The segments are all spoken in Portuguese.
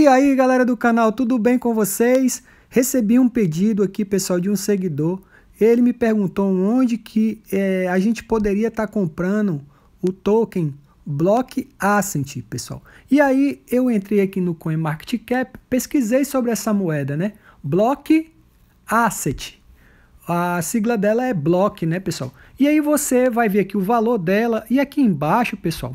E aí, galera do canal, tudo bem com vocês? Recebi um pedido aqui, pessoal, de um seguidor. Ele me perguntou onde que é, a gente poderia estar tá comprando o token Block Ascent, pessoal. E aí eu entrei aqui no CoinMarketCap, pesquisei sobre essa moeda, né? Block Asset. A sigla dela é Block, né, pessoal? E aí você vai ver aqui o valor dela e aqui embaixo, pessoal,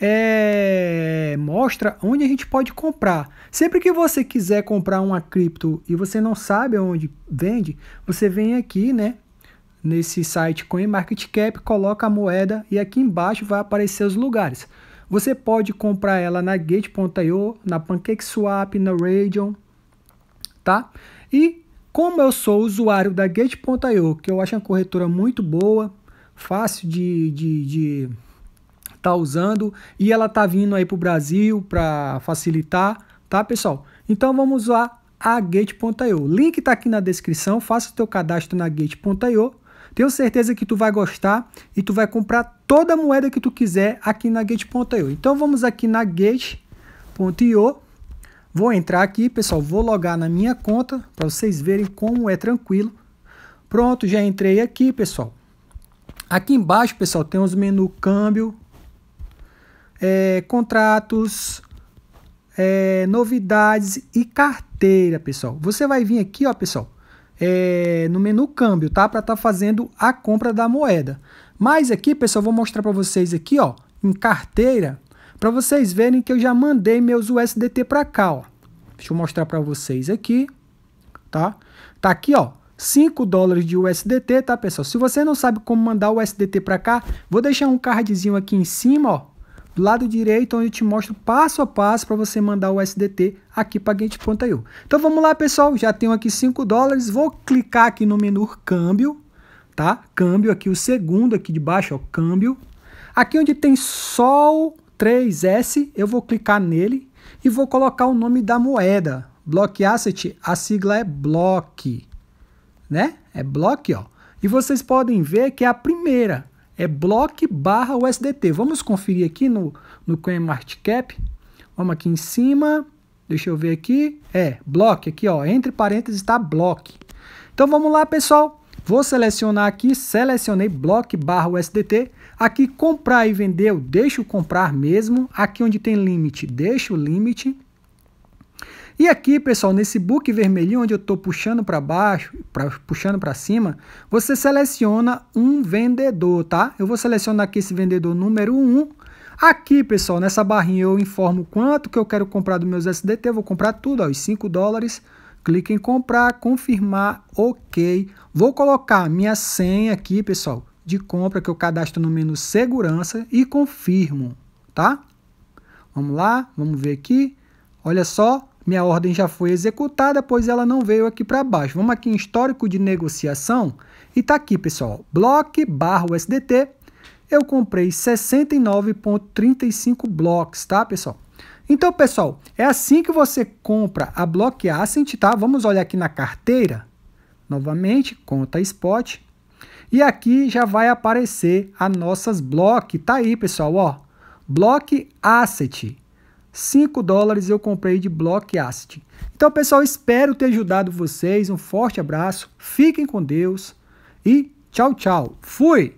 é, mostra onde a gente pode comprar. Sempre que você quiser comprar uma cripto e você não sabe onde vende, você vem aqui, né? Nesse site CoinMarketCap, coloca a moeda e aqui embaixo vai aparecer os lugares. Você pode comprar ela na Gate.io, na PancakeSwap, na Radion, tá? E como eu sou usuário da Gate.io, que eu acho uma corretora muito boa, fácil de, de, de está usando e ela está vindo aí para o Brasil para facilitar, tá, pessoal? Então vamos lá a Gate.io. Link está aqui na descrição, faça o teu cadastro na Gate.io. Tenho certeza que tu vai gostar e tu vai comprar toda a moeda que tu quiser aqui na Gate.io. Então vamos aqui na Gate.io. Vou entrar aqui, pessoal, vou logar na minha conta para vocês verem como é tranquilo. Pronto, já entrei aqui, pessoal. Aqui embaixo, pessoal, tem os menus câmbio, é, contratos, é, novidades e carteira, pessoal. Você vai vir aqui, ó, pessoal, é, no menu câmbio, tá? Para estar tá fazendo a compra da moeda. Mas aqui, pessoal, vou mostrar para vocês aqui, ó, em carteira, para vocês verem que eu já mandei meus USDT para cá, ó. Deixa eu mostrar para vocês aqui, tá? Tá aqui, ó, 5 dólares de USDT, tá, pessoal? Se você não sabe como mandar o USDT para cá, vou deixar um cardzinho aqui em cima, ó, do lado direito, onde eu te mostro passo a passo para você mandar o SDT aqui para Gate.io. Então vamos lá, pessoal. Já tenho aqui 5 dólares. Vou clicar aqui no menu câmbio, tá? Câmbio aqui, o segundo aqui de baixo, ó, câmbio. Aqui onde tem Sol 3S, eu vou clicar nele e vou colocar o nome da moeda. Block Asset, a sigla é Block, né? É Block, ó. E vocês podem ver que é a primeira, é block barra USDT. Vamos conferir aqui no, no CoinMarketCap. Vamos aqui em cima, deixa eu ver aqui. É, block aqui, ó, entre parênteses está block. Então vamos lá, pessoal. Vou selecionar aqui, selecionei block barra USDT. Aqui comprar e vender, eu deixo comprar mesmo. Aqui onde tem limite, deixo limite. E aqui, pessoal, nesse book vermelhinho onde eu estou puxando para baixo, pra, puxando para cima, você seleciona um vendedor, tá? Eu vou selecionar aqui esse vendedor número 1. Aqui, pessoal, nessa barrinha eu informo quanto que eu quero comprar dos meus SDT, eu vou comprar tudo, ó, os 5 dólares. Clique em comprar, confirmar, ok. Vou colocar minha senha aqui, pessoal, de compra que eu cadastro no menu segurança e confirmo, tá? Vamos lá, vamos ver aqui. Olha só, minha ordem já foi executada, pois ela não veio aqui para baixo. Vamos aqui em histórico de negociação. E tá aqui, pessoal. Block barra USDT. Eu comprei 69,35 blocks, tá, pessoal? Então, pessoal, é assim que você compra a Block Ascent, tá? Vamos olhar aqui na carteira. Novamente, conta spot. E aqui já vai aparecer as nossas Block. Tá aí, pessoal, ó. Block Asset. 5 dólares eu comprei de Asset. Então, pessoal, espero ter ajudado vocês. Um forte abraço, fiquem com Deus e tchau, tchau. Fui!